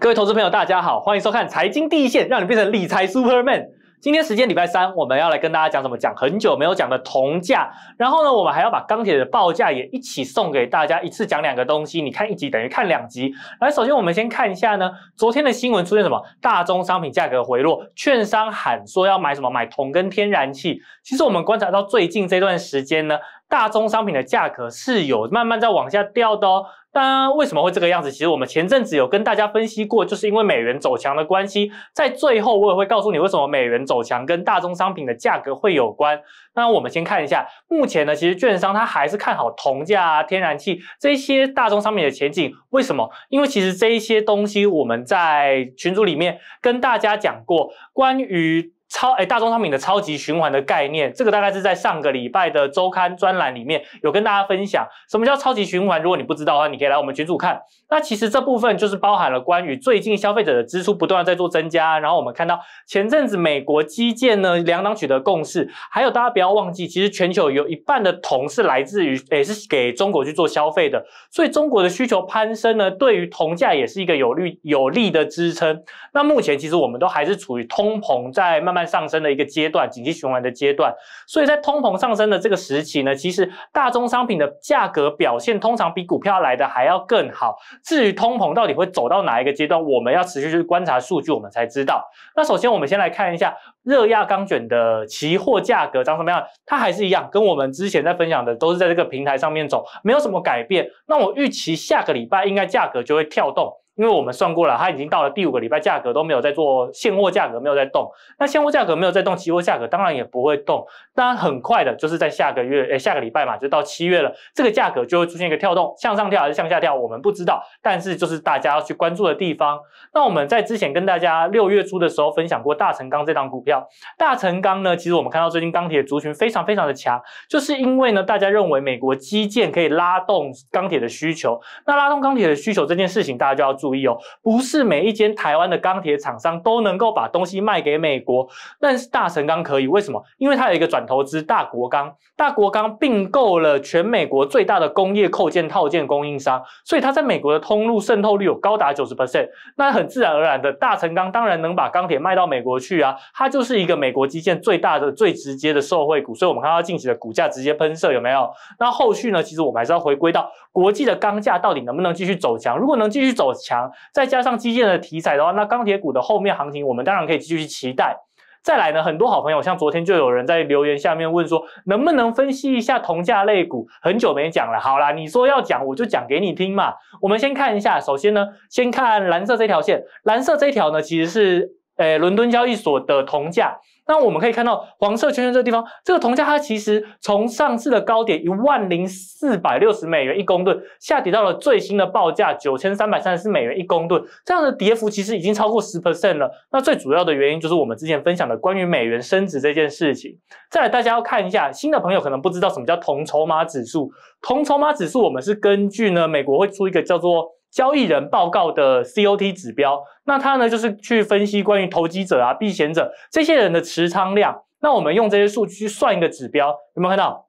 各位投资朋友，大家好，欢迎收看财经第一线，让你变成理财 Superman。今天时间礼拜三，我们要来跟大家讲什么？讲很久没有讲的铜价。然后呢，我们还要把钢铁的报价也一起送给大家，一次讲两个东西。你看一集等于看两集。来，首先我们先看一下呢，昨天的新闻出现什么？大宗商品价格回落，券商喊说要买什么？买铜跟天然气。其实我们观察到最近这段时间呢。大宗商品的价格是有慢慢在往下掉的哦。那为什么会这个样子？其实我们前阵子有跟大家分析过，就是因为美元走强的关系。在最后我也会告诉你为什么美元走强跟大宗商品的价格会有关。那我们先看一下，目前呢，其实券商它还是看好铜价、天然气这些大宗商品的前景。为什么？因为其实这一些东西我们在群组里面跟大家讲过，关于。超哎，大宗商品的超级循环的概念，这个大概是在上个礼拜的周刊专栏里面有跟大家分享，什么叫超级循环。如果你不知道的话，你可以来我们群组看。那其实这部分就是包含了关于最近消费者的支出不断在做增加，然后我们看到前阵子美国基建呢两党取得共识，还有大家不要忘记，其实全球有一半的铜是来自于，也是给中国去做消费的，所以中国的需求攀升呢，对于铜价也是一个有利有利的支撑。那目前其实我们都还是处于通膨在慢慢。上升的一个阶段，紧急循环的阶段，所以在通膨上升的这个时期呢，其实大宗商品的价格表现通常比股票来的还要更好。至于通膨到底会走到哪一个阶段，我们要持续去观察数据，我们才知道。那首先，我们先来看一下热轧钢卷的期货价格长什么样，它还是一样，跟我们之前在分享的都是在这个平台上面走，没有什么改变。那我预期下个礼拜应该价格就会跳动。因为我们算过了，它已经到了第五个礼拜，价格都没有在做现货价格没有在动，那现货价格没有在动，期货价格当然也不会动。那很快的，就是在下个月，哎，下个礼拜嘛，就到七月了，这个价格就会出现一个跳动，向上跳还是向下跳，我们不知道。但是就是大家要去关注的地方。那我们在之前跟大家六月初的时候分享过大成钢这档股票，大成钢呢，其实我们看到最近钢铁族群非常非常的强，就是因为呢，大家认为美国基建可以拉动钢铁的需求。那拉动钢铁的需求这件事情，大家就要注。注意哦，不是每一间台湾的钢铁厂商都能够把东西卖给美国，但是大成钢可以，为什么？因为它有一个转投资，大国钢，大国钢并购了全美国最大的工业扣件套件供应商，所以它在美国的通路渗透率有高达九十 percent。那很自然而然的，大成钢当然能把钢铁卖到美国去啊，它就是一个美国基建最大的、最直接的受惠股，所以我们看到近期的股价直接喷射，有没有？那后续呢？其实我们还是要回归到国际的钢价到底能不能继续走强，如果能继续走强，再加上基建的题材的话，那钢铁股的后面行情，我们当然可以继续期待。再来呢，很多好朋友，像昨天就有人在留言下面问说，能不能分析一下铜价类股？很久没讲了，好啦，你说要讲，我就讲给你听嘛。我们先看一下，首先呢，先看蓝色这条线，蓝色这条呢，其实是。哎，伦敦交易所的铜价，那我们可以看到黄色圈圈这个地方，这个铜价它其实从上次的高点一万零四百六十美元一公吨，下跌到了最新的报价九千三百三十四美元一公吨，这样的跌幅其实已经超过十 percent 了。那最主要的原因就是我们之前分享的关于美元升值这件事情。再来，大家要看一下，新的朋友可能不知道什么叫铜筹码指数。铜筹码指数，我们是根据呢美国会出一个叫做。交易人报告的 COT 指标，那他呢就是去分析关于投机者啊、避险者这些人的持仓量。那我们用这些数据去算一个指标，有没有看到？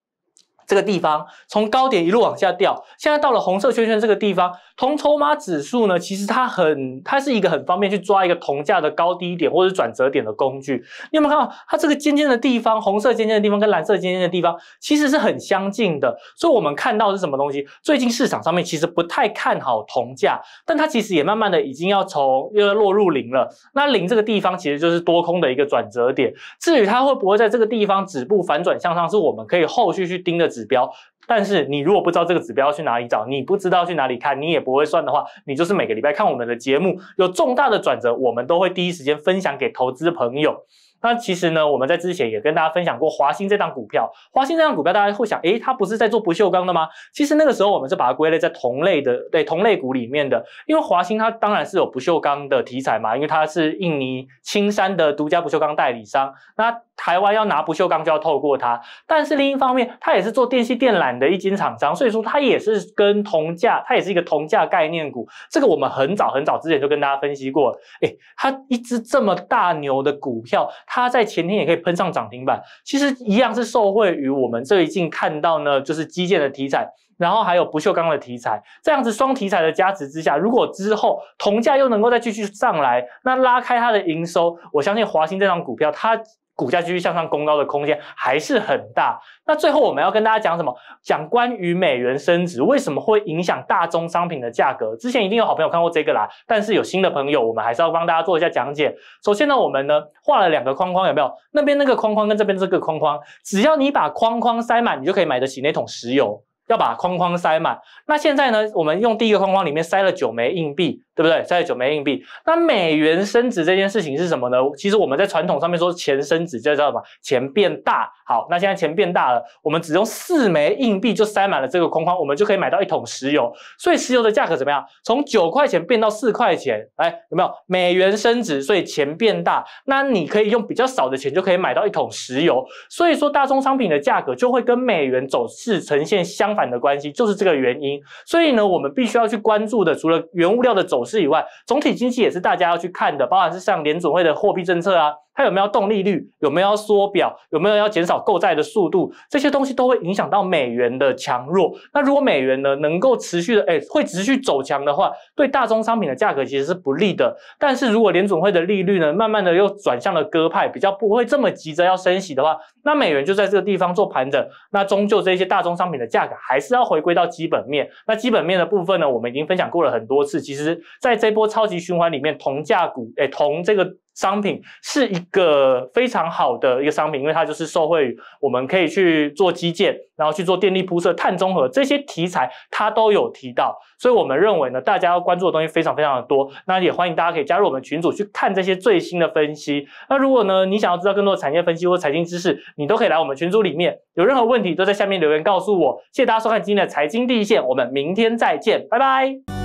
这个地方从高点一路往下掉，现在到了红色圈圈这个地方，铜筹码指数呢，其实它很，它是一个很方便去抓一个铜价的高低点或者转折点的工具。你有没有看到它这个尖尖的地方，红色尖尖的地方跟蓝色尖尖的地方，其实是很相近的。所以我们看到是什么东西？最近市场上面其实不太看好铜价，但它其实也慢慢的已经要从又要落入零了。那零这个地方其实就是多空的一个转折点。至于它会不会在这个地方止步反转向上，是我们可以后续去盯的。指标，但是你如果不知道这个指标去哪里找，你不知道去哪里看，你也不会算的话，你就是每个礼拜看我们的节目，有重大的转折，我们都会第一时间分享给投资朋友。那其实呢，我们在之前也跟大家分享过华兴这档股票。华兴这档股票，大家会想，哎，它不是在做不锈钢的吗？其实那个时候，我们是把它归类在同类的，对同类股里面的。因为华兴它当然是有不锈钢的题材嘛，因为它是印尼青山的独家不锈钢代理商。那台湾要拿不锈钢就要透过它，但是另一方面，它也是做电器电缆的一间厂商，所以说它也是跟铜价，它也是一个铜价概念股。这个我们很早很早之前就跟大家分析过诶，哎，它一只这么大牛的股票。它在前天也可以喷上涨停板，其实一样是受惠于我们最近看到呢，就是基建的题材，然后还有不锈钢的题材，这样子双题材的加持之下，如果之后铜价又能够再继续上来，那拉开它的营收，我相信华兴这张股票它。股价继续向上攻高的空间还是很大。那最后我们要跟大家讲什么？讲关于美元升值为什么会影响大宗商品的价格。之前一定有好朋友看过这个啦，但是有新的朋友，我们还是要帮大家做一下讲解。首先呢，我们呢画了两个框框，有没有？那边那个框框跟这边这个框框，只要你把框框塞满，你就可以买得起那桶石油。要把框框塞满。那现在呢，我们用第一个框框里面塞了九枚硬币。对不对？塞九枚硬币。那美元升值这件事情是什么呢？其实我们在传统上面说，钱升值就叫什么？钱变大。好，那现在钱变大了，我们只用四枚硬币就塞满了这个空框，我们就可以买到一桶石油。所以石油的价格怎么样？从九块钱变到四块钱。哎，有没有？美元升值，所以钱变大。那你可以用比较少的钱就可以买到一桶石油。所以说，大宗商品的价格就会跟美元走势呈现相反的关系，就是这个原因。所以呢，我们必须要去关注的，除了原物料的走。是以外，总体经济也是大家要去看的，包含是像联总会的货币政策啊。它有没有动利率？有没有要缩表？有没有要减少购债的速度？这些东西都会影响到美元的强弱。那如果美元呢，能够持续的哎，会持续走强的话，对大宗商品的价格其实是不利的。但是如果联总会的利率呢，慢慢的又转向了鸽派，比较不会这么急着要升息的话，那美元就在这个地方做盘整。那终究这些大宗商品的价格还是要回归到基本面。那基本面的部分呢，我们已经分享过了很多次。其实，在这波超级循环里面，铜价股哎，铜这个。商品是一个非常好的一个商品，因为它就是受惠于我们可以去做基建，然后去做电力铺设、碳中和这些题材，它都有提到。所以我们认为呢，大家要关注的东西非常非常的多。那也欢迎大家可以加入我们群组去看这些最新的分析。那如果呢，你想要知道更多的产业分析或财经知识，你都可以来我们群组里面。有任何问题都在下面留言告诉我。谢谢大家收看今天的财经第一线，我们明天再见，拜拜。